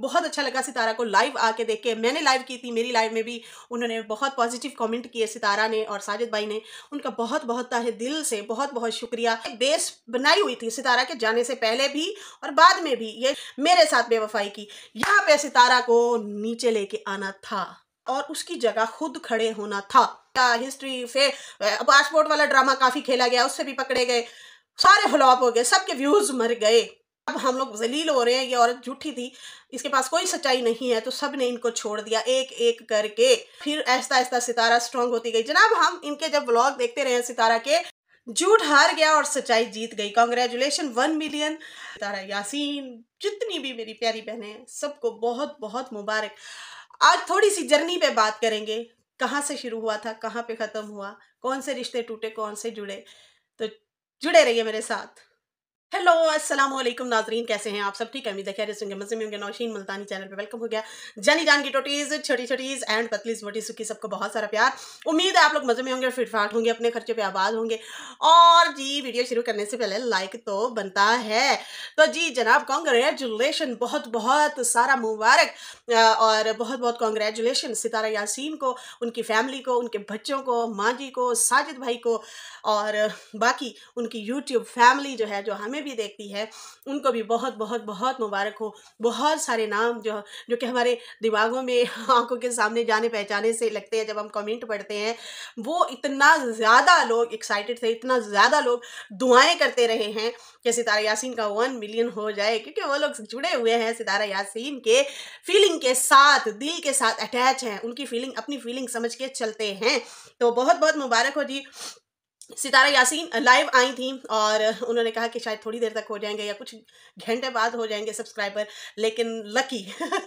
बहुत अच्छा लगा सितारा को लाइव आके देख के मैंने लाइव की थी मेरी लाइव में भी उन्होंने बहुत पॉजिटिव कमेंट किए सितारा ने और साजिद भाई ने उनका बहुत बहुत ताहे दिल से बहुत बहुत शुक्रिया बेस बनाई हुई थी सितारा के जाने से पहले भी और बाद में भी ये मेरे साथ बेवफाई की यहाँ पे सितारा को नीचे लेके आना था और उसकी जगह खुद खड़े होना था हिस्ट्री फे पासपोर्ट वाला ड्रामा काफ़ी खेला गया उससे भी पकड़े गए सारे फ्लॉप हो गए सबके व्यूज़ मर गए अब हम लोग जलील हो रहे हैं ये औरत झूठी थी इसके पास कोई सच्चाई नहीं है तो सब ने इनको छोड़ दिया एक एक करके फिर ऐसा ऐसा सितारा स्ट्रांग होती गई जनाब हम इनके जब ब्लॉग देखते रहे सितारा के झूठ हार गया और सच्चाई जीत गई congratulation one million Tara Yasin जितनी भी मेरी प्यारी बहनें सबको बहुत बहुत मुबारक आज थोड़ी सी जर्नी पे बात करेंगे कहाँ से शुरू हुआ था कहाँ पे ख़त्म हुआ कौन से रिश्ते टूटे कौन से जुड़े तो जुड़े रहिए मेरे साथ हेलो अस्सलाम वालेकुम नाजरीन कैसे हैं आप सब ठीक है उम्मीद है खैर सुनगे मजे में होंगे नौशीन मुल्तानी चैनल पे वेलकम हो गया जानी जान की टोटीज़ छोटी छोटीज़ एंड पतली मोटी सुखी सबको बहुत सारा प्यार उम्मीद है आप लोग मजे में होंगे फिटफाट होंगे अपने खर्चे पे आबाद होंगे और जी वीडियो शुरू करने से पहले लाइक तो बनता है तो जी जनाब कॉन्ग्रेचुलेशन बहुत बहुत सारा मुबारक और बहुत बहुत कॉन्ग्रेचुलेशन सितारा यासीन को उनकी फैमिली को उनके बच्चों को माँ जी को साजिद भाई को और बाकी उनकी यूट्यूब फैमिली जो है जो हमें भी देखती है उनको भी बहुत बहुत बहुत मुबारक हो बहुत सारे नाम जो जो कि हमारे दिमागों में आंखों के सामने जाने पहचाने से लगते हैं जब हम कमेंट पढ़ते हैं वो इतना ज़्यादा लोग एक्साइटेड थे इतना ज़्यादा लोग दुआएं करते रहे हैं कि सितारा यासिन का वन मिलियन हो जाए क्योंकि वो लोग जुड़े हुए हैं सितारा यासिन के फीलिंग के साथ दिल के साथ अटैच हैं उनकी फीलिंग अपनी फीलिंग समझ के चलते हैं तो बहुत बहुत मुबारक हो जी सितारा यासीन लाइव आई थी और उन्होंने कहा कि शायद थोड़ी देर तक हो जाएंगे या कुछ घंटे बाद हो जाएंगे सब्सक्राइबर लेकिन लकी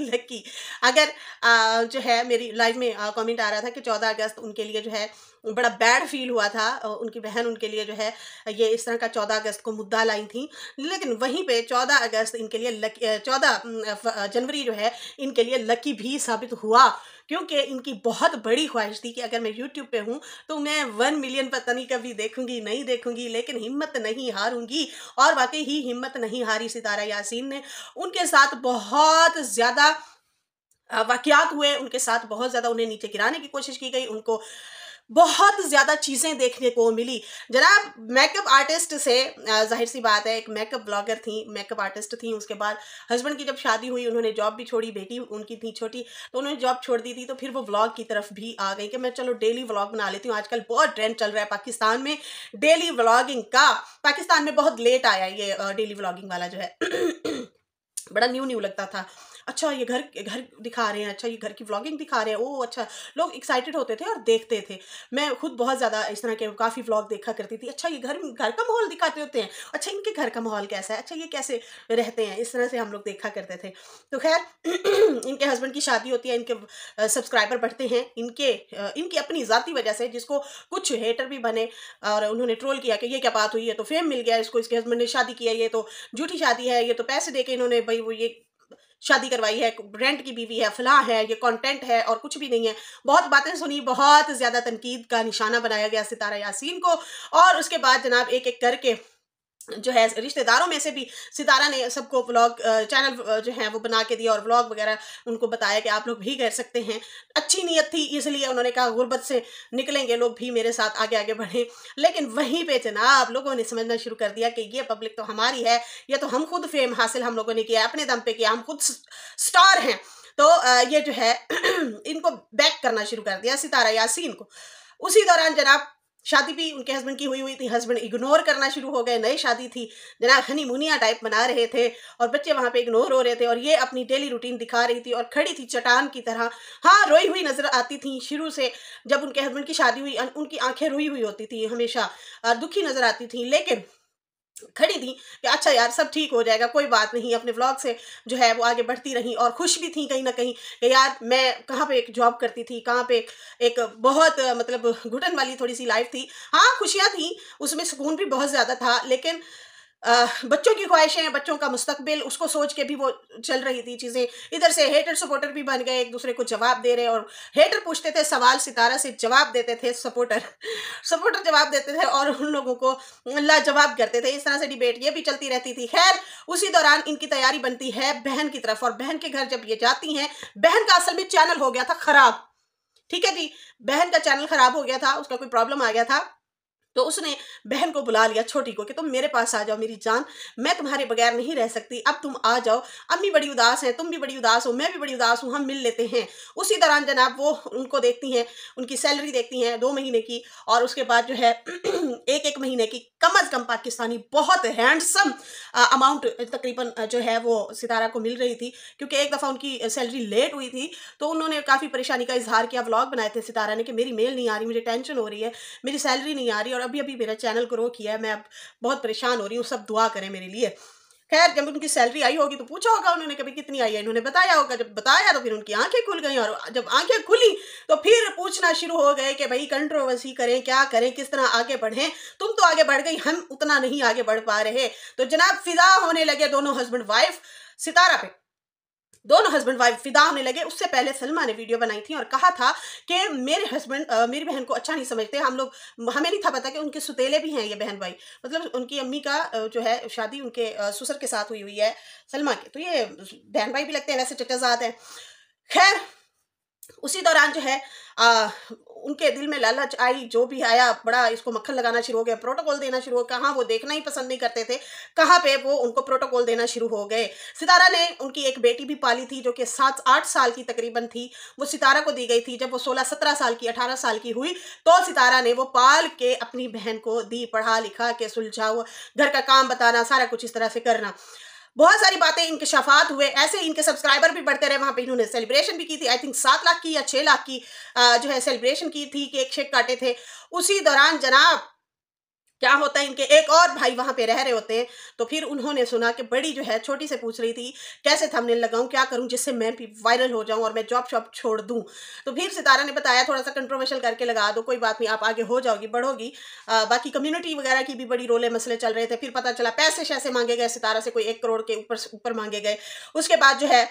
लकी अगर आ, जो है मेरी लाइव में कमेंट आ रहा था कि 14 अगस्त उनके लिए जो है बड़ा बैड फील हुआ था उनकी बहन उनके लिए जो है ये इस तरह का चौदह अगस्त को मुद्दा लाई थी लेकिन वहीं पे चौदह अगस्त इनके लिए लकी चौदह जनवरी जो है इनके लिए लकी भी साबित हुआ क्योंकि इनकी बहुत बड़ी ख्वाहिश थी कि अगर मैं यूट्यूब पे हूँ तो मैं वन मिलियन पता नहीं कभी देखूंगी नहीं देखूंगी लेकिन हिम्मत नहीं हारूंगी और वाकई ही हिम्मत नहीं हारी सितारा यासीन ने उनके साथ बहुत ज़्यादा वाक़ात हुए उनके साथ बहुत ज़्यादा उन्हें नीचे गिराने की कोशिश की गई उनको बहुत ज़्यादा चीज़ें देखने को मिली जनाब मेकअप आर्टिस्ट से जाहिर सी बात है एक मेकअप ब्लॉगर थी मेकअप आर्टिस्ट थी उसके बाद हस्बैंड की जब शादी हुई उन्होंने जॉब भी छोड़ी बेटी उनकी थी छोटी तो उन्होंने जॉब छोड़ दी थी तो फिर वो ब्लॉग की तरफ भी आ गई कि मैं चलो डेली व्लॉग बना लेती हूँ आजकल बहुत ट्रेंड चल रहा है पाकिस्तान में डेली व्लॉगिंग का पाकिस्तान में बहुत लेट आया ये डेली व्लॉगिंग वाला जो है बड़ा न्यू न्यू लगता था अच्छा ये घर घर दिखा रहे हैं अच्छा ये घर की व्लॉगिंग दिखा रहे हैं ओ अच्छा लोग एक्साइटेड होते थे और देखते थे मैं खुद बहुत ज़्यादा इस तरह के काफ़ी व्लॉग देखा करती थी अच्छा ये घर घर का माहौल दिखाते होते हैं अच्छा इनके घर का माहौल कैसा है अच्छा ये कैसे रहते हैं इस तरह से हम लोग देखा करते थे तो खैर इनके हस्बैंड की शादी होती है इनके सब्सक्राइबर बढ़ते हैं इनके इनकी अपनी ज़ाती वजह से जिसको कुछ हेटर भी बने और उन्होंने ट्रोल किया कि ये क्या बात हुई है तो फेम मिल गया इसको इसके हस्बैंड ने शादी किया ये तो झूठी शादी है ये तो पैसे दे के इन्होंने भाई वो ये शादी करवाई है रेंट की बीवी है फलां है ये कंटेंट है और कुछ भी नहीं है बहुत बातें सुनी बहुत ज़्यादा तनकीद का निशाना बनाया गया सितारा यासीन को और उसके बाद जनाब एक एक करके जो है रिश्तेदारों में से भी सितारा ने सबको व्लॉग चैनल जो है वो बना के दिया और व्लॉग वगैरह उनको बताया कि आप लोग भी कर सकते हैं अच्छी नीयत थी इसलिए उन्होंने कहा गुर्बत से निकलेंगे लोग भी मेरे साथ आगे आगे बढ़ें लेकिन वहीं पे जनाब लोगों ने समझना शुरू कर दिया कि ये पब्लिक तो हमारी है यह तो हम खुद फेम हासिल हम लोगों ने किया अपने दम पे किया हम खुद स्टार हैं तो ये जो है इनको बैक करना शुरू कर दिया सितारा यासीन को उसी दौरान जनाब शादी भी उनके हस्बैंड की हुई हुई थी हस्बैंड इग्नोर करना शुरू हो गए नई शादी थी जनाब हनी मुनिया टाइप बना रहे थे और बच्चे वहाँ पे इग्नोर हो रहे थे और ये अपनी डेली रूटीन दिखा रही थी और खड़ी थी चटान की तरह हाँ रोई हुई नज़र आती थी शुरू से जब उनके हस्बैंड की शादी हुई उनकी आंखें रोई हुई होती थी हमेशा दुखी नज़र आती थी लेकिन खड़ी थी कि अच्छा यार सब ठीक हो जाएगा कोई बात नहीं अपने व्लॉग से जो है वो आगे बढ़ती रही और खुश भी थी कहीं ना कहीं कि यार मैं कहाँ पे एक जॉब करती थी कहाँ पे एक बहुत मतलब घुटन वाली थोड़ी सी लाइफ थी हाँ खुशियाँ थी उसमें सुकून भी बहुत ज़्यादा था लेकिन आ, बच्चों की ख्वाहिशें बच्चों का मुस्तकबिल उसको सोच के भी वो चल रही थी चीज़ें इधर से हेटर सपोर्टर भी बन गए एक दूसरे को जवाब दे रहे और हेटर पूछते थे सवाल सितारा से जवाब देते थे सपोर्टर सपोर्टर जवाब देते थे और उन लोगों को लाजवाब करते थे इस तरह से डिबेट ये भी चलती रहती थी खैर उसी दौरान इनकी तैयारी बनती है बहन की तरफ और बहन के घर जब ये जाती हैं बहन का असल में चैनल हो गया था ख़राब ठीक है जी बहन का चैनल ख़राब हो गया था उसका कोई प्रॉब्लम आ गया था तो उसने बहन को बुला लिया छोटी को कि तुम मेरे पास आ जाओ मेरी जान मैं तुम्हारे बगैर नहीं रह सकती अब तुम आ जाओ अम्मी बड़ी उदास हैं तुम भी बड़ी उदास हो मैं भी बड़ी उदास हूँ हम मिल लेते हैं उसी दौरान जनाब वो उनको देखती हैं उनकी सैलरी देखती हैं दो महीने की और उसके बाद जो है एक एक महीने की कम अज़ कम पाकिस्तानी बहुत हैंडसम अमाउंट तकरीबन जो है वो सितारा को मिल रही थी क्योंकि एक दफ़ा उनकी सैलरी लेट हुई थी तो उन्होंने काफ़ी परेशानी का इजहार किया ब्लॉग बनाए थे सितारा ने कि मेरी मेल नहीं आ रही मुझे टेंशन हो रही है मेरी सैलरी नहीं आ रही और और अभी अभी मेरा चैनल ग्रो किया है मैं अब बहुत परेशान हो रही हूँ सब दुआ करें मेरे लिए खैर जब उनकी सैलरी आई होगी तो पूछा होगा उन्होंने कभी कितनी आई है इन्होंने बताया होगा जब बताया तो फिर उनकी आंखें खुल गई और जब आंखें खुली तो फिर पूछना शुरू हो गए कि भाई कंट्रोवर्सी करें क्या करें किस तरह आगे बढ़ें तुम तो आगे बढ़ गई हम उतना नहीं आगे बढ़ पा रहे तो जनाब फिजा होने लगे दोनों हस्बैंड वाइफ सितारा पे दोनों हस्बैंड वाइफ फिदा होने लगे उससे पहले सलमा ने वीडियो बनाई थी और कहा था कि मेरे हस्बैंड मेरी बहन को अच्छा नहीं समझते हम लोग हमें नहीं था पता कि उनके सुतेले भी हैं ये बहन भाई मतलब उनकी अम्मी का जो है शादी उनके ससुर के साथ हुई हुई है सलमा की तो ये बहन भाई भी लगते हैं वैसे चचाजात हैं खैर उसी दौरान जो है आ, उनके दिल में लालच आई जो भी आया बड़ा इसको मक्खन लगाना शुरू हो गया प्रोटोकॉल देना शुरू हो गया कहाँ वो देखना ही पसंद नहीं करते थे कहाँ पे वो उनको प्रोटोकॉल देना शुरू हो गए सितारा ने उनकी एक बेटी भी पाली थी जो कि सात आठ साल की तकरीबन थी वो सितारा को दी गई थी जब वो सोलह सत्रह साल की अठारह साल की हुई तो सितारा ने वो पाल के अपनी बहन को दी पढ़ा लिखा के सुलझा हुआ घर का काम बताना सारा कुछ इस तरह से करना बहुत सारी बातें इनके शफात हुए ऐसे इनके सब्सक्राइबर भी बढ़ते रहे वहाँ पे इन्होंने सेलिब्रेशन भी की थी आई थिंक सात लाख की या छः लाख की जो है सेलिब्रेशन की थी केक शेक काटे थे उसी दौरान जनाब क्या होता है इनके एक और भाई वहाँ पे रह रहे होते हैं तो फिर उन्होंने सुना कि बड़ी जो है छोटी से पूछ रही थी कैसे थंबनेल लगाऊं क्या करूं जिससे मैं भी वायरल हो जाऊं और मैं जॉब शॉप छोड़ दूं तो फिर सितारा ने बताया थोड़ा सा कंट्रोवर्शियल करके लगा दो कोई बात नहीं आप आगे हो जाओगी बढ़ोगी आ, बाकी कम्युनिटी वगैरह की भी बड़ी रोले मसले चल रहे थे फिर पता चला पैसे शैसे मांगे गए सितारा से कोई एक करोड़ के ऊपर ऊपर मांगे गए उसके बाद जो है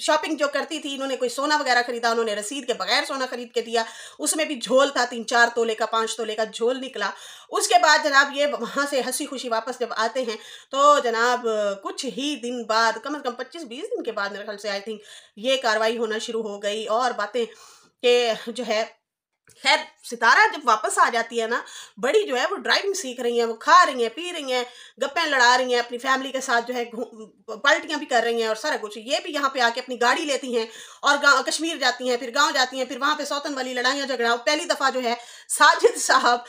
शॉपिंग जो करती थी इन्होंने कोई सोना वगैरह खरीदा उन्होंने रसीद के बगैर सोना खरीद के दिया उसमें भी झोल था तीन चार तोले का पाँच तोले का झोल निकला उसके बाद जनाब ये वहाँ से हंसी खुशी वापस जब आते हैं तो जनाब कुछ ही दिन बाद कम अज़ कम पच्चीस बीस दिन के बाद मेरे ख्याल से आई थिंक ये कार्रवाई होना शुरू हो गई और बातें के जो है खैर सितारा जब वापस आ जाती है ना बड़ी जो है वो ड्राइविंग सीख रही हैं वो खा रही हैं पी रही हैं गप्पें लड़ा रही हैं अपनी फैमिली के साथ जो है पार्टियाँ भी कर रही हैं और सारा कुछ ये भी यहाँ पे आके अपनी गाड़ी लेती हैं और गाँव कश्मीर जाती हैं फिर गांव जाती हैं फिर वहाँ पे सौतन वाली लड़ाइयाँ झगड़ा पहली दफ़ा जो है साजिद साहब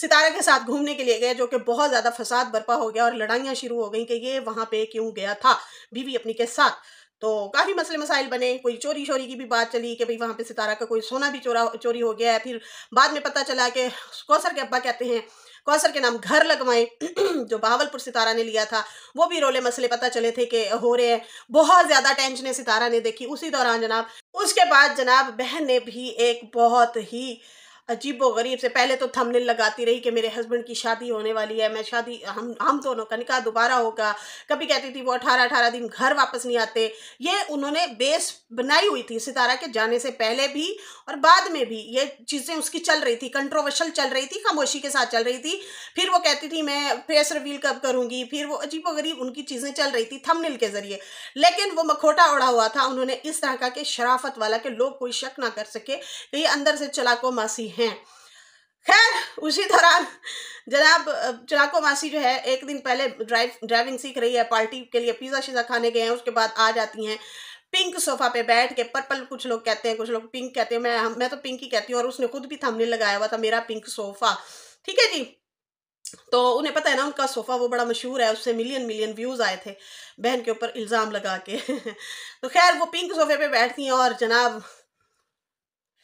सितारा के साथ घूमने के लिए गए जो कि बहुत ज़्यादा फसाद बर्पा हो गया और लड़ाइयाँ शुरू हो गई कि ये वहाँ पे क्यों गया था बीवी अपनी के साथ तो काफ़ी मसले मसाइल बने कोई चोरी शोरी की भी बात चली कि भाई वहाँ पे सितारा का कोई सोना भी चोरा चोरी हो गया है फिर बाद में पता चला कि कौसर के अब्बा कहते हैं कौसर के नाम घर लगवाएं जो बहावलपुर सितारा ने लिया था वो भी रोले मसले पता चले थे कि हो रहे हैं बहुत ज़्यादा है सितारा ने देखी उसी दौरान जनाब उसके बाद जनाब बहन ने भी एक बहुत ही अजीब गरीब से पहले तो थंबनेल लगाती रही कि मेरे हस्बैंड की शादी होने वाली है मैं शादी हम हम दोनों का निकाह दोबारा होगा कभी कहती थी वो अठारह अठारह दिन घर वापस नहीं आते ये उन्होंने बेस बनाई हुई थी सितारा के जाने से पहले भी और बाद में भी ये चीज़ें उसकी चल रही थी कंट्रोवर्शल चल रही थी खामोशी के साथ चल रही थी फिर वो कहती थी मैं फेस रिवील कब करूँगी फिर वो अजीब गरीब उनकी चीज़ें चल रही थी थमनिल के ज़रिए लेकिन वो मखोटा उड़ा हुआ था उन्होंने इस तरह का कि शराफत वाला के लोग कोई शक ना कर सके कि ये अंदर से चला को मासी है हैं खैर उसी दौरान जनाब चनाको मासी जो है एक दिन पहले ड्राइव ड्राइविंग सीख रही है पार्टी के लिए पिज़्ज़ा शिज़ा खाने गए हैं उसके बाद आ जाती हैं पिंक सोफा पे बैठ के पर्पल कुछ लोग कहते हैं कुछ लोग पिंक कहते हैं मैं मैं तो पिंक ही कहती हूँ और उसने खुद भी थमने लगाया हुआ था मेरा पिंक सोफा ठीक है जी तो उन्हें पता है ना उनका सोफ़ा वो बड़ा मशहूर है उससे मिलियन मिलियन व्यूज़ आए थे बहन के ऊपर इल्ज़ाम लगा के तो खैर वो पिंक सोफे पे बैठती हैं और जनाब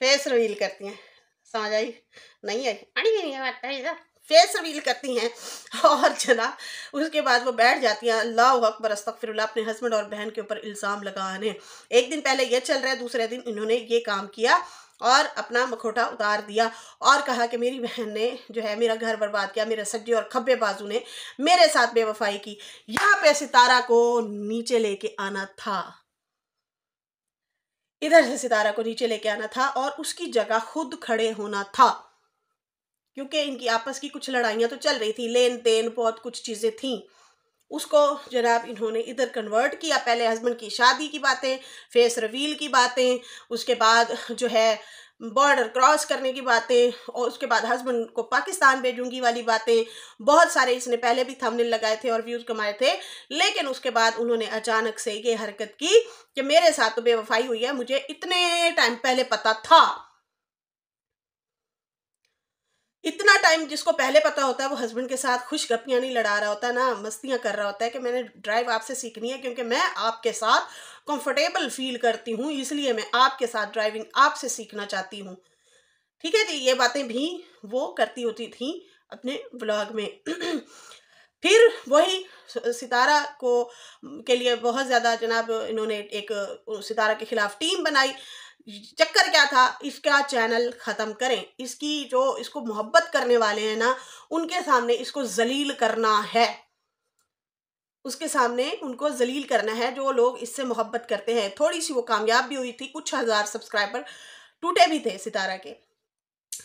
फेस रवील करती हैं समझ आई नहीं आई अड़ी नहीं है तो फेस रिवील करती हैं और जना उसके बाद वो बैठ जाती हैं अल्लाह अकबर फिर अपने हस्बैंड और बहन के ऊपर इल्ज़ाम लगाने एक दिन पहले ये चल रहा है दूसरे दिन इन्होंने ये काम किया और अपना मखोटा उतार दिया और कहा कि मेरी बहन ने जो है मेरा घर बर्बाद किया मेरे सज्जे और खब्बे बाजू ने मेरे साथ बेवफाई की यहाँ पे सितारा को नीचे लेके आना था इधर से सितारा को नीचे लेके आना था और उसकी जगह खुद खड़े होना था क्योंकि इनकी आपस की कुछ लड़ाइयाँ तो चल रही थी लेन देन बहुत कुछ चीज़ें थीं उसको जनाब इन्होंने इधर कन्वर्ट किया पहले हस्बैंड की शादी की बातें फेस रिवील की बातें उसके बाद जो है बॉर्डर क्रॉस करने की बातें और उसके बाद हस्बैंड को पाकिस्तान भेजूंगी वाली बातें बहुत सारे इसने पहले भी थंबनेल लगाए थे और व्यूज़ कमाए थे लेकिन उसके बाद उन्होंने अचानक से ये हरकत की कि मेरे साथ तो बेवफाई हुई है मुझे इतने टाइम पहले पता था इतना टाइम जिसको पहले पता होता है वो हस्बैंड के साथ खुश गपियाँ नहीं लड़ा रहा होता ना मस्तियाँ कर रहा होता है कि मैंने ड्राइव आपसे सीखनी है क्योंकि मैं आपके साथ कंफर्टेबल फील करती हूँ इसलिए मैं आपके साथ ड्राइविंग आपसे सीखना चाहती हूँ ठीक है जी ये बातें भी वो करती होती थी अपने ब्लॉग में फिर वही सितारा को के लिए बहुत ज़्यादा जनाब इन्होंने एक सितारा के खिलाफ टीम बनाई चक्कर क्या था इसका चैनल ख़त्म करें इसकी जो इसको मोहब्बत करने वाले हैं ना उनके सामने इसको जलील करना है उसके सामने उनको जलील करना है जो लोग इससे मोहब्बत करते हैं थोड़ी सी वो कामयाब भी हुई थी कुछ हज़ार सब्सक्राइबर टूटे भी थे सितारा के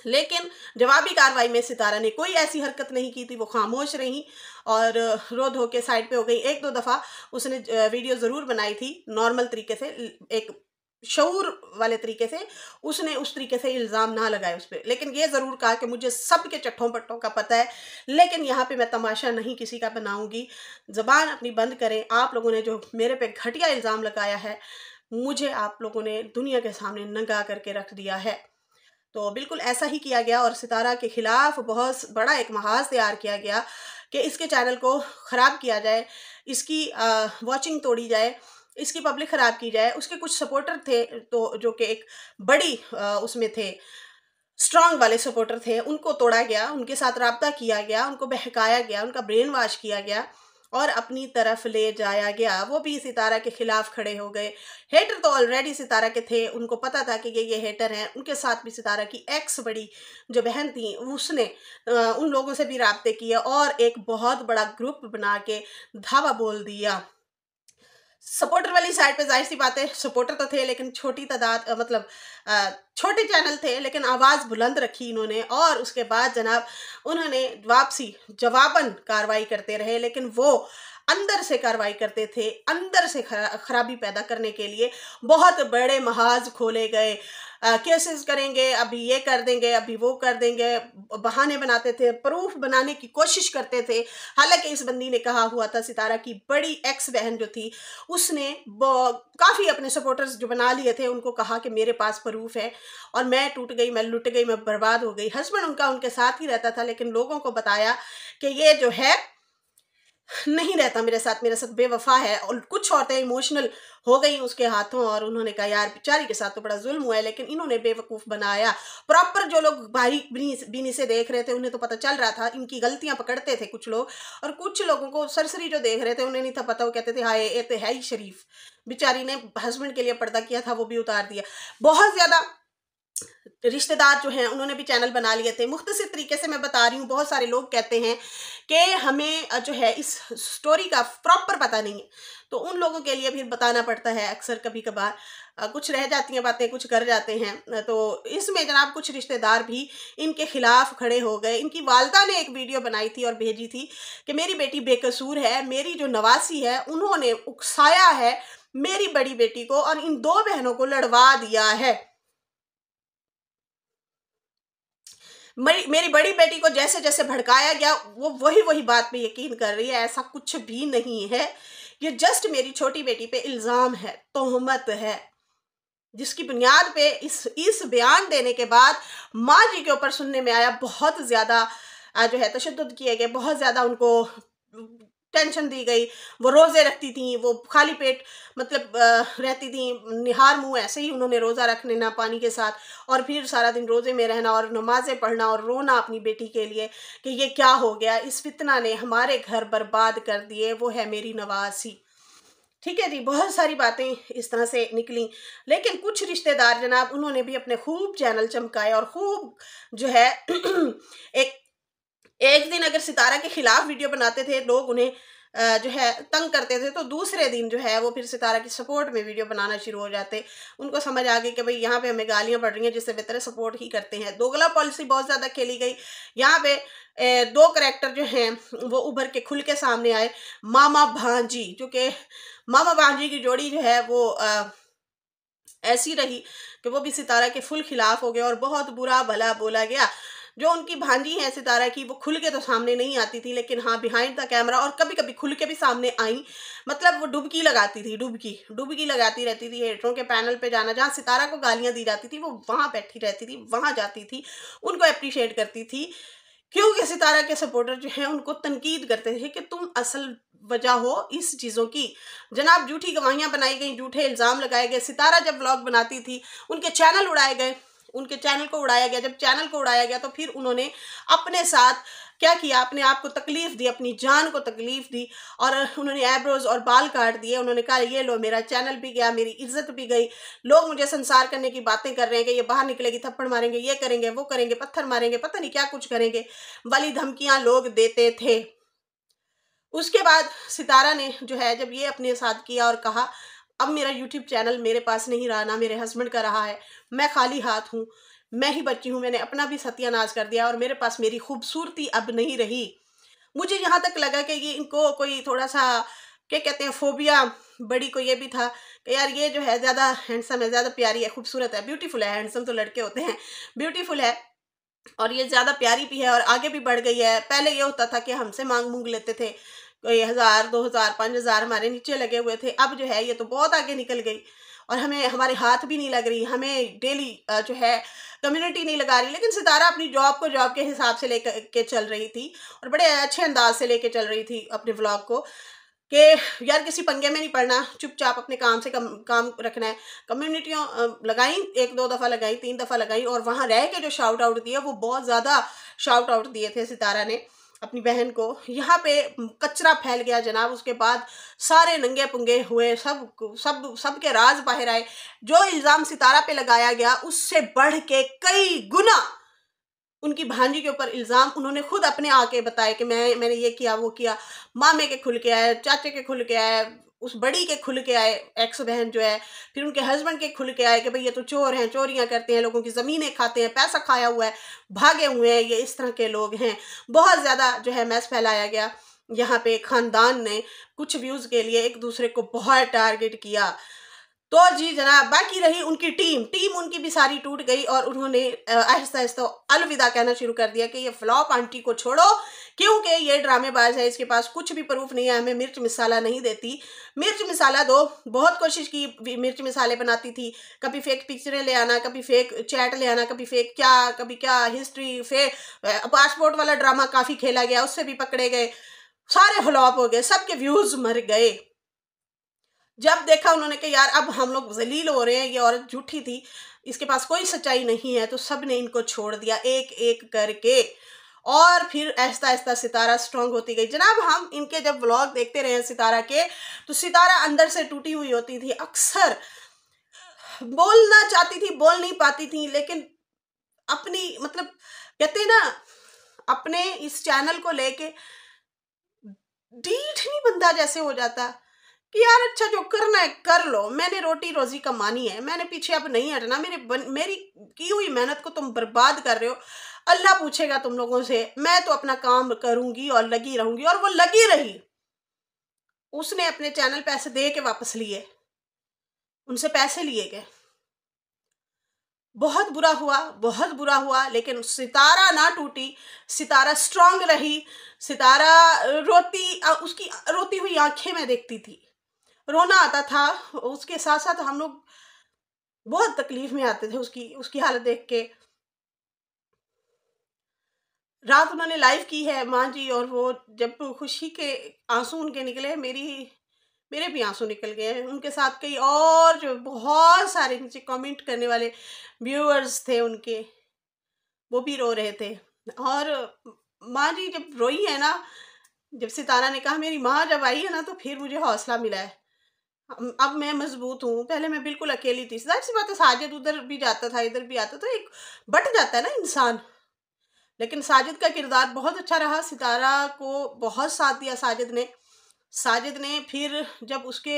लेकिन जवाबी कार्रवाई में सितारा ने कोई ऐसी हरकत नहीं की थी वो खामोश रही और रो धो के साइड पे हो गई एक दो दफ़ा उसने वीडियो ज़रूर बनाई थी नॉर्मल तरीके से एक शूर वाले तरीके से उसने उस तरीके से इल्ज़ाम ना लगाए उस पर लेकिन ये ज़रूर कहा कि मुझे सब के चट्टों पट्टों का पता है लेकिन यहाँ पे मैं तमाशा नहीं किसी का बनाऊँगी ज़बान अपनी बंद करें आप लोगों ने जो मेरे पे घटिया इल्ज़ाम लगाया है मुझे आप लोगों ने दुनिया के सामने नंगा करके रख दिया है तो बिल्कुल ऐसा ही किया गया और सितारा के ख़िलाफ़ बहुत बड़ा एक महाज तैयार किया गया कि इसके चैनल को ख़राब किया जाए इसकी वॉचिंग तोड़ी जाए इसकी पब्लिक ख़राब की जाए उसके कुछ सपोर्टर थे तो जो कि एक बड़ी आ, उसमें थे स्ट्रांग वाले सपोर्टर थे उनको तोड़ा गया उनके साथ रबता किया गया उनको बहकाया गया उनका ब्रेन वाश किया गया और अपनी तरफ ले जाया गया वो भी सितारा के खिलाफ खड़े हो गए हेटर तो ऑलरेडी सितारा के थे उनको पता था कि ये ये हेटर हैं उनके साथ भी सितारा की एक्स बड़ी जो बहन थी उसने उन लोगों से भी रबते किए और एक बहुत बड़ा ग्रुप बना के धावा बोल दिया सपोर्टर वाली साइड पे जाहिर सी बात है सपोर्टर तो थे लेकिन छोटी तादाद मतलब छोटे चैनल थे लेकिन आवाज़ बुलंद रखी इन्होंने और उसके बाद जनाब उन्होंने वापसी जवाबन कार्रवाई करते रहे लेकिन वो अंदर से कार्रवाई करते थे अंदर से खराबी पैदा करने के लिए बहुत बड़े महाज खोले गए केसेस करेंगे अभी ये कर देंगे अभी वो कर देंगे बहाने बनाते थे प्रूफ बनाने की कोशिश करते थे हालांकि इस बंदी ने कहा हुआ था सितारा की बड़ी एक्स बहन जो थी उसने काफ़ी अपने सपोर्टर्स जो बना लिए थे उनको कहा कि मेरे पास प्रूफ है और मैं टूट गई मैं लुट गई मैं बर्बाद हो गई हस्बैंड उनका उनके साथ ही रहता था लेकिन लोगों को बताया कि ये जो है नहीं रहता मेरे साथ मेरे साथ बेवफा है और कुछ औरतें इमोशनल हो गई उसके हाथों और उन्होंने कहा यार बेचारी के साथ तो बड़ा जुल्म हुआ है लेकिन इन्होंने बेवकूफ़ बनाया प्रॉपर जो लोग भाई बीनी से देख रहे थे उन्हें तो पता चल रहा था इनकी गलतियां पकड़ते थे कुछ लोग और कुछ लोगों को सरसरी जो देख रहे थे उन्हें नहीं था पता वो कहते थे हाय ये तो है ही शरीफ बेचारी ने हस्बैंड के लिए पर्दा किया था वो भी उतार दिया बहुत ज़्यादा रिश्तेदार जो हैं उन्होंने भी चैनल बना लिए थे मुख्तर तरीके से मैं बता रही हूँ बहुत सारे लोग कहते हैं कि हमें जो है इस स्टोरी का प्रॉपर पता नहीं है तो उन लोगों के लिए भी बताना पड़ता है अक्सर कभी कभार कुछ रह जाती हैं बातें कुछ कर जाते हैं तो इसमें जनाब कुछ रिश्तेदार भी इनके ख़िलाफ़ खड़े हो गए इनकी वालदा ने एक वीडियो बनाई थी और भेजी थी कि मेरी बेटी बेकसूर है मेरी जो नवासी है उन्होंने उकसाया है मेरी बड़ी बेटी को और इन दो बहनों को लड़वा दिया है मेरी बड़ी बेटी को जैसे जैसे भड़काया गया वो वही वही बात पे यकीन कर रही है ऐसा कुछ भी नहीं है ये जस्ट मेरी छोटी बेटी पे इल्ज़ाम है तोहमत है जिसकी बुनियाद पे इस इस बयान देने के बाद माँ जी के ऊपर सुनने में आया बहुत ज़्यादा जो है तशद किए गए बहुत ज़्यादा उनको टेंशन दी गई वो रोज़े रखती थी वो खाली पेट मतलब रहती थी निहार मुँह ऐसे ही उन्होंने रोज़ा रख लेना पानी के साथ और फिर सारा दिन रोज़े में रहना और नमाज़ें पढ़ना और रोना अपनी बेटी के लिए कि ये क्या हो गया इस फितना ने हमारे घर बर्बाद कर दिए वो है मेरी नवासी ठीक है जी बहुत सारी बातें इस तरह से निकली लेकिन कुछ रिश्तेदार जनाब उन्होंने भी अपने खूब चैनल चमकाए और खूब जो है एक एक दिन अगर सितारा के खिलाफ वीडियो बनाते थे लोग उन्हें जो है तंग करते थे तो दूसरे दिन जो है वो फिर सितारा की सपोर्ट में वीडियो बनाना शुरू हो जाते उनको समझ आ गई कि भाई यहाँ पे हमें गालियाँ पड़ रही हैं जिससे बेहतर सपोर्ट ही करते हैं दोगला पॉलिसी बहुत ज़्यादा खेली गई यहाँ पे दो करेक्टर जो हैं वो उभर के खुल के सामने आए मामा भांजी जो कि मामा भांजी की जोड़ी जो है वो आ, ऐसी रही कि वो भी सितारा के फुल खिलाफ हो गया और बहुत बुरा भला बोला गया जो उनकी भांजी हैं सितारा की वो खुल के तो सामने नहीं आती थी लेकिन हाँ बिहाइंड द कैमरा और कभी कभी खुल के भी सामने आई मतलब वो डुबकी लगाती थी डुबकी डुबकी लगाती रहती थी हेटरों के पैनल पर जाना जहाँ सितारा को गालियाँ दी जाती थी वो वहाँ बैठी रहती थी वहाँ जाती थी उनको अप्रिशिएट करती थी क्योंकि सितारा के सपोर्टर जो हैं उनको तनकीद करते थे कि तुम असल वजह हो इस चीज़ों की जनाब झूठी गवाहियाँ बनाई गई झूठे इल्ज़ाम लगाए गए सितारा जब ब्लॉग बनाती थी उनके चैनल उड़ाए गए उनके चैनल को उड़ाया गया जब चैनल को उड़ाया गया तो फिर उन्होंने अपने साथ क्या किया अपने आप को तकलीफ़ दी अपनी जान को तकलीफ़ दी और उन्होंने आईब्रोज और बाल काट दिए उन्होंने कहा ये लो मेरा चैनल भी गया मेरी इज्जत भी गई लोग मुझे संसार करने की बातें कर रहे हैं कि ये बाहर निकलेगी थप्पड़ मारेंगे ये करेंगे वो करेंगे पत्थर मारेंगे पता नहीं क्या कुछ करेंगे वाली धमकियां लोग देते थे उसके बाद सितारा ने जो है जब ये अपने साथ किया और कहा अब मेरा यूट्यूब चैनल मेरे पास नहीं रहा ना मेरे हस्बैंड का रहा है मैं खाली हाथ हूँ मैं ही बची हूँ मैंने अपना भी सत्यानाश कर दिया और मेरे पास मेरी खूबसूरती अब नहीं रही मुझे यहाँ तक लगा कि ये इनको कोई थोड़ा सा क्या कहते हैं फोबिया बड़ी को ये भी था कि यार ये जो है ज़्यादा हैंडसम है ज़्यादा प्यारी है खूबसूरत है ब्यूटीफुल है हैंडसम तो लड़के होते हैं ब्यूटीफुल है और ये ज़्यादा प्यारी भी है और आगे भी बढ़ गई है पहले ये होता था कि हमसे मांग मूंग लेते थे हज़ार दो हज़ार पाँच हज़ार हमारे नीचे लगे हुए थे अब जो है ये तो बहुत आगे निकल गई और हमें हमारे हाथ भी नहीं लग रही हमें डेली जो है कम्युनिटी नहीं लगा रही लेकिन सितारा अपनी जॉब को जॉब के हिसाब से ले के चल रही थी और बड़े अच्छे अंदाज से लेके चल रही थी अपने ब्लॉग को कि यार किसी पंगे में नहीं पड़ना चुपचाप अपने काम से कम काम रखना है कम्युनिटियों लगाई एक दो दफ़ा लगाई तीन दफ़ा लगाई और वहाँ रह के जो शाउट आउट दिया वो बहुत ज़्यादा शाउट आउट दिए थे सितारा ने अपनी बहन को यहाँ पे कचरा फैल गया जनाब उसके बाद सारे नंगे पुंगे हुए सब सब सब के राज बाहर आए जो इल्ज़ाम सितारा पे लगाया गया उससे बढ़ के कई गुना उनकी भांजी के ऊपर इल्ज़ाम उन्होंने खुद अपने आके बताए कि मैं मैंने ये किया वो किया मामे के खुल के आए चाचे के खुल के आए उस बड़ी के खुल के आए एक्स बहन जो है फिर उनके हस्बैंड के खुल के आए कि भाई ये तो चोर हैं चोरियां करते हैं लोगों की ज़मीनें खाते हैं पैसा खाया हुआ है भागे हुए हैं ये इस तरह के लोग हैं बहुत ज़्यादा जो है मैस फैलाया गया यहाँ पे ख़ानदान ने कुछ व्यूज़ के लिए एक दूसरे को बहुत टारगेट किया तो जी जनाब बाकी रही उनकी टीम टीम उनकी भी सारी टूट गई और उन्होंने आहिस्ता आहिस्ता अलविदा कहना शुरू कर दिया कि ये फ्लॉप आंटी को छोड़ो क्योंकि ये ड्रामेबाज है इसके पास कुछ भी प्रूफ नहीं है हमें मिर्च मिसाला नहीं देती मिर्च मिसाला दो बहुत कोशिश की मिर्च मिसाले बनाती थी कभी फेक पिक्चरें ले आना कभी फेक चैट ले आना कभी फेक क्या कभी क्या हिस्ट्री फेक पासपोर्ट वाला ड्रामा काफ़ी खेला गया उससे भी पकड़े गए सारे फ्लॉप हो गए सबके व्यूज़ मर गए जब देखा उन्होंने कि यार अब हम लोग जलील हो रहे हैं ये औरत झूठी थी इसके पास कोई सच्चाई नहीं है तो सब ने इनको छोड़ दिया एक एक करके और फिर ऐसा ऐसा सितारा स्ट्रॉन्ग होती गई जनाब हम इनके जब व्लॉग देखते रहे हैं सितारा के तो सितारा अंदर से टूटी हुई होती थी अक्सर बोलना चाहती थी बोल नहीं पाती थी लेकिन अपनी मतलब कहते ना अपने इस चैनल को लेके डीठ नहीं बंदा जैसे हो जाता कि यार अच्छा जो करना है कर लो मैंने रोटी रोजी कमानी है मैंने पीछे अब नहीं हटना मेरे बन, मेरी की हुई मेहनत को तुम बर्बाद कर रहे हो अल्लाह पूछेगा तुम लोगों से मैं तो अपना काम करूंगी और लगी रहूंगी और वो लगी रही उसने अपने चैनल पैसे दे के वापस लिए उनसे पैसे लिए गए बहुत बुरा हुआ बहुत बुरा हुआ लेकिन सितारा ना टूटी सितारा स्ट्रांग रही सितारा रोती उसकी रोती हुई आंखें मैं देखती थी रोना आता था उसके साथ साथ हम लोग बहुत तकलीफ में आते थे उसकी उसकी हालत देख के रात उन्होंने लाइव की है माँ जी और वो जब खुशी के आंसू उनके निकले मेरी मेरे भी आंसू निकल गए हैं उनके साथ कई और जो बहुत सारे नीचे कमेंट करने वाले व्यूअर्स थे उनके वो भी रो रहे थे और माँ जी जब रोई है ना जब सितारा ने कहा मेरी माँ जब आई है ना तो फिर मुझे हौसला मिला है अब मैं मजबूत हूँ पहले मैं बिल्कुल अकेली थी जाहिर सी बात है साजिद उधर भी जाता था इधर भी आता तो एक बट जाता है ना इंसान लेकिन साजिद का किरदार बहुत अच्छा रहा सितारा को बहुत साथ दिया साजिद ने साजिद ने फिर जब उसके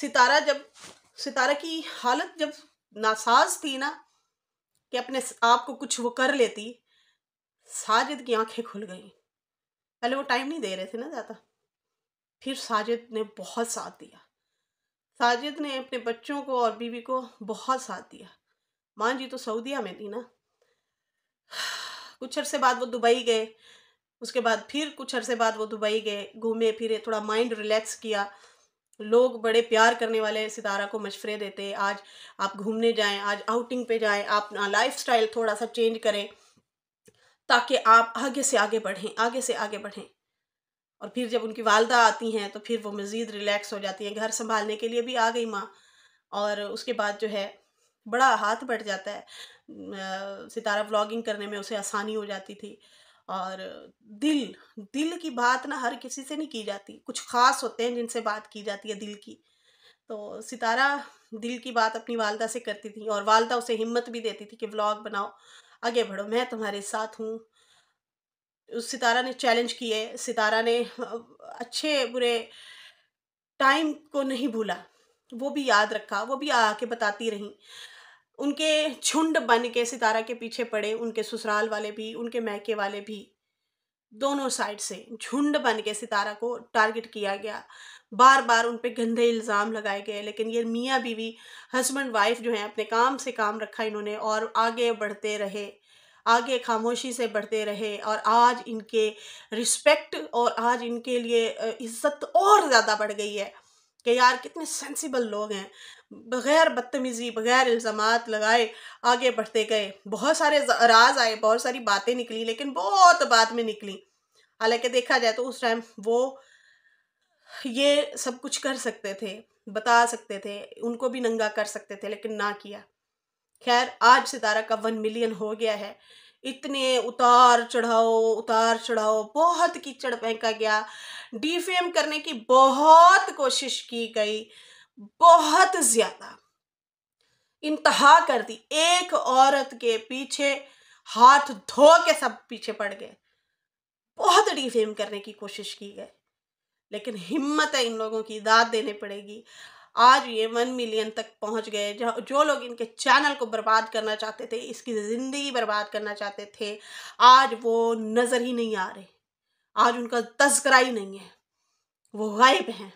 सितारा जब सितारा की हालत जब नासाज थी ना कि अपने आप को कुछ वो कर लेती साजिद की आंखें खुल गई पहले वो टाइम नहीं दे रहे थे ना ज़्यादा फिर साजिद ने बहुत साथ दिया साजिद ने अपने बच्चों को और बीवी को बहुत साथ दिया मां जी तो सऊदिया में थी ना कुछ अरसे बाद वो दुबई गए उसके बाद फिर कुछ अरसे बाद वो दुबई गए घूमे फिरे थोड़ा माइंड रिलैक्स किया लोग बड़े प्यार करने वाले सितारा को मशवरे देते आज आप घूमने जाएं आज आउटिंग पे जाएं आप लाइफ थोड़ा सा चेंज करें ताकि आप आगे से आगे बढ़ें आगे से आगे बढ़ें और फिर जब उनकी वालदा आती हैं तो फिर वो मज़ीद रिलैक्स हो जाती हैं घर संभालने के लिए भी आ गई माँ और उसके बाद जो है बड़ा हाथ बढ़ जाता है सितारा व्लॉगिंग करने में उसे आसानी हो जाती थी और दिल दिल की बात ना हर किसी से नहीं की जाती कुछ ख़ास होते हैं जिनसे बात की जाती है दिल की तो सितारा दिल की बात अपनी वालदा से करती थी और वालदा उसे हिम्मत भी देती थी कि व्लॉग बनाओ आगे बढ़ो मैं तुम्हारे साथ हूँ उस सितारा ने चैलेंज किए सितारा ने अच्छे बुरे टाइम को नहीं भूला वो भी याद रखा वो भी आके बताती रहीं उनके झुंड बन के सितारा के पीछे पड़े उनके ससुराल वाले भी उनके मैके वाले भी दोनों साइड से झुंड बन के सितारा को टारगेट किया गया बार बार उन पर गंदे इल्ज़ाम लगाए गए लेकिन ये मियाँ बीवी हस्बैंड वाइफ जो हैं अपने काम से काम रखा इन्होंने और आगे बढ़ते रहे आगे खामोशी से बढ़ते रहे और आज इनके रिस्पेक्ट और आज इनके लिए इज्जत और ज़्यादा बढ़ गई है कि यार कितने सेंसिबल लोग हैं बग़ैर बदतमीज़ी बग़ैर इल्ज़ाम लगाए आगे बढ़ते गए बहुत सारे राज आए बहुत सारी बातें निकली लेकिन बहुत बाद में निकली हालांकि देखा जाए तो उस टाइम वो ये सब कुछ कर सकते थे बता सकते थे उनको भी नंगा कर सकते थे लेकिन ना किया खैर आज सितारा का वन मिलियन हो गया है इतने उतार चढ़ाओ उतार चढ़ाओ बहुत कीचड़ फेंका गया डीफेम करने की बहुत कोशिश की गई बहुत ज़्यादा इंतहा कर दी एक औरत के पीछे हाथ धो के सब पीछे पड़ गए बहुत डिफेम करने की कोशिश की गई लेकिन हिम्मत है इन लोगों की दाद देने पड़ेगी आज ये वन मिलियन तक पहुंच गए जो लोग इनके चैनल को बर्बाद करना चाहते थे इसकी ज़िंदगी बर्बाद करना चाहते थे आज वो नज़र ही नहीं आ रहे आज उनका तस्करा ही नहीं है वो गायब हैं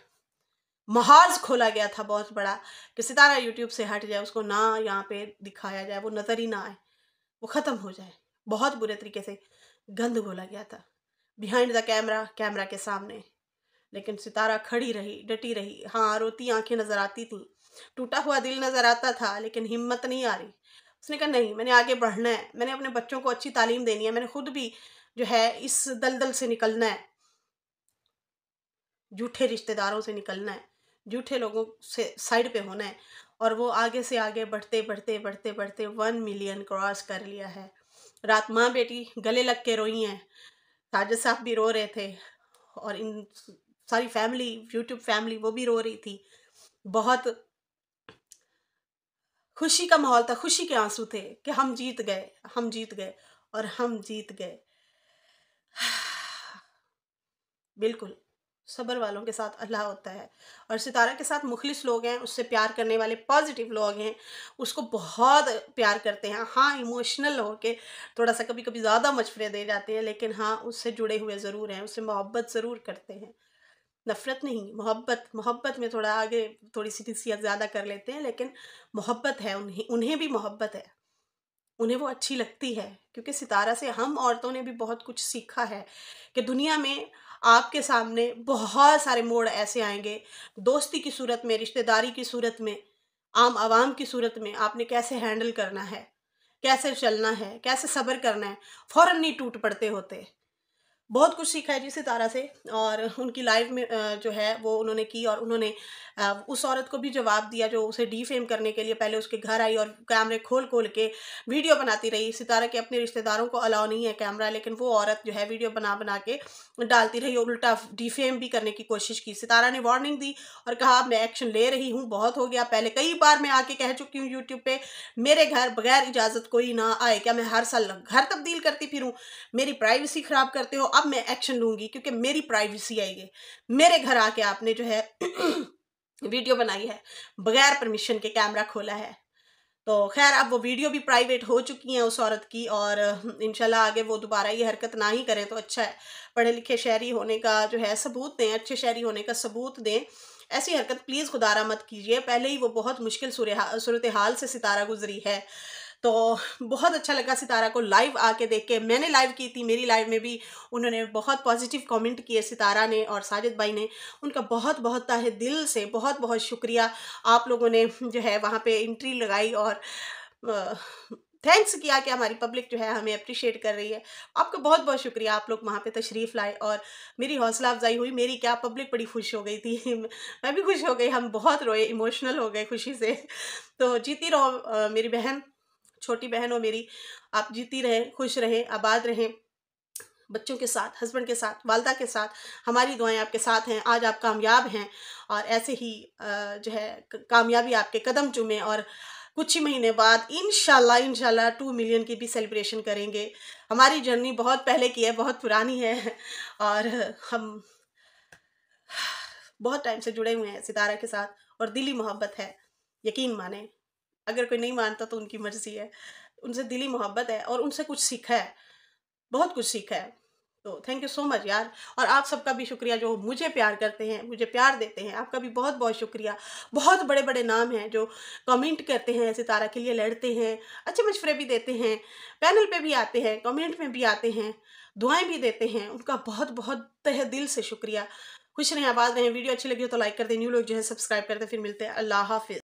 महाज खोला गया था बहुत बड़ा कि सितारा यूट्यूब से हट जाए उसको ना यहाँ पे दिखाया जाए वो नज़र ही ना आए वो ख़त्म हो जाए बहुत बुरे तरीके से गंद बोला गया था बिहाइंड द कैमरा कैमरा के सामने लेकिन सितारा खड़ी रही डटी रही हाँ रोती आंखें नजर आती थीं टूटा हुआ दिल नजर आता था लेकिन हिम्मत नहीं आ रही उसने कहा नहीं मैंने आगे बढ़ना है मैंने अपने बच्चों को अच्छी तालीम देनी है मैंने खुद भी जो है इस दलदल से निकलना है झूठे रिश्तेदारों से निकलना है झूठे लोगों से साइड पे होना है और वो आगे से आगे बढ़ते बढ़ते बढ़ते बढ़ते वन मिलियन क्रॉस कर लिया है रात माँ बेटी गले लग के रोई हैं साजिद साहब भी रो रहे थे और इन सारी फैमिली यूट्यूब फैमिली वो भी रो रही थी बहुत खुशी का माहौल था खुशी के आंसू थे कि हम जीत गए हम जीत गए और हम जीत गए बिल्कुल सब्र वालों के साथ अल्लाह होता है और सितारा के साथ मुखलिस लोग हैं उससे प्यार करने वाले पॉजिटिव लोग हैं उसको बहुत प्यार करते हैं हाँ इमोशनल हो के थोड़ा सा कभी कभी ज़्यादा मशवरे दे जाते हैं लेकिन हाँ उससे जुड़े हुए ज़रूर हैं उससे मोहब्बत ज़रूर करते हैं नफ़रत नहीं मोहब्बत मोहब्बत में थोड़ा आगे थोड़ी सी नसीहत ज़्यादा कर लेते हैं लेकिन मोहब्बत है उन्हें उन्हें भी मोहब्बत है उन्हें वो अच्छी लगती है क्योंकि सितारा से हम औरतों ने भी बहुत कुछ सीखा है कि दुनिया में आपके सामने बहुत सारे मोड़ ऐसे आएंगे दोस्ती की सूरत में रिश्तेदारी की सूरत में आम आवाम की सूरत में आपने कैसे हैंडल करना है कैसे चलना है कैसे सब्र करना है फ़ौर नहीं टूट पड़ते होते बहुत कुछ सीखा है जी सितारा से और उनकी लाइफ में जो है वो उन्होंने की और उन्होंने उस औरत को भी जवाब दिया जो उसे डीफेम करने के लिए पहले उसके घर आई और कैमरे खोल खोल के वीडियो बनाती रही सितारा के अपने रिश्तेदारों को अलाउ नहीं है कैमरा लेकिन वो औरत जो है वीडियो बना बना के डालती रही और उल्टा डीफेम भी करने की कोशिश की सितारा ने वार्निंग दी और कहा मैं एक्शन ले रही हूँ बहुत हो गया पहले कई बार मैं आके कह चुकी हूँ यूट्यूब पर मेरे घर बगैर इजाज़त कोई ना आए क्या मैं हर साल घर तब्दील करती फिर मेरी प्राइवेसी ख़राब करते हो अब मैं एक्शन लूंगी क्योंकि मेरी प्राइवेसी है ये मेरे घर आके आपने जो है वीडियो बनाई है बगैर परमिशन के कैमरा खोला है तो खैर अब वो वीडियो भी प्राइवेट हो चुकी हैं उस औरत की और इनशाला आगे वो दोबारा ये हरकत ना ही करें तो अच्छा है पढ़े लिखे शहरी होने का जो है सबूत दें अच्छे शहरी होने का सबूत दें ऐसी हरकत प्लीज़ खुदारा मत कीजिए पहले ही वो बहुत मुश्किल सूरत हाल से सितारा गुजरी है तो बहुत अच्छा लगा सितारा को लाइव आके देख के मैंने लाइव की थी मेरी लाइव में भी उन्होंने बहुत पॉजिटिव कमेंट किए सितारा ने और साजिद भाई ने उनका बहुत बहुत ताहे दिल से बहुत बहुत शुक्रिया आप लोगों ने जो है वहाँ पर इंट्री लगाई और थैंक्स किया कि हमारी पब्लिक जो है हमें अप्रिशिएट कर रही है आपका बहुत बहुत शुक्रिया आप लोग वहाँ पे तशरीफ़ लाए और मेरी हौसला अफजाई हुई मेरी क्या पब्लिक बड़ी खुश हो गई थी मैं भी खुश हो गई हम बहुत रोए इमोशनल हो गए खुशी से तो जीती रहो मेरी बहन छोटी बहन हो मेरी आप जीती रहें खुश रहें आबाद रहें बच्चों के साथ हस्बैंड के साथ वालदा के साथ हमारी दुआएं आपके साथ हैं आज आप कामयाब हैं और ऐसे ही जो है कामयाबी आपके कदम चूमें और कुछ ही महीने बाद इन शाला टू मिलियन की भी सेलिब्रेशन करेंगे हमारी जर्नी बहुत पहले की है बहुत पुरानी है और हम बहुत टाइम से जुड़े हुए हैं सितारा के साथ और दिली मोहब्बत है यकीन माने अगर कोई नहीं मानता तो उनकी मर्जी है उनसे दिली मोहब्बत है और उनसे कुछ सीखा है बहुत कुछ सीखा है तो थैंक यू सो मच यार और आप सबका भी शुक्रिया जो मुझे प्यार करते हैं मुझे प्यार देते हैं आपका भी बहुत बहुत शुक्रिया बहुत बड़े बड़े नाम हैं जो कमेंट करते हैं सितारा के लिए लड़ते हैं अच्छे मशवरे भी देते हैं पैनल पे भी आते हैं कमेंट में भी आते हैं दुआएं भी देते हैं उनका बहुत बहुत तह दिल से शुक्रिया खुश रहें आबाद रहें वीडियो अच्छी लगी हो तो लाइक कर दें न्यू लोग जो है सब्सक्राइब करते फिर मिलते हैं अल्लाह हाफिज़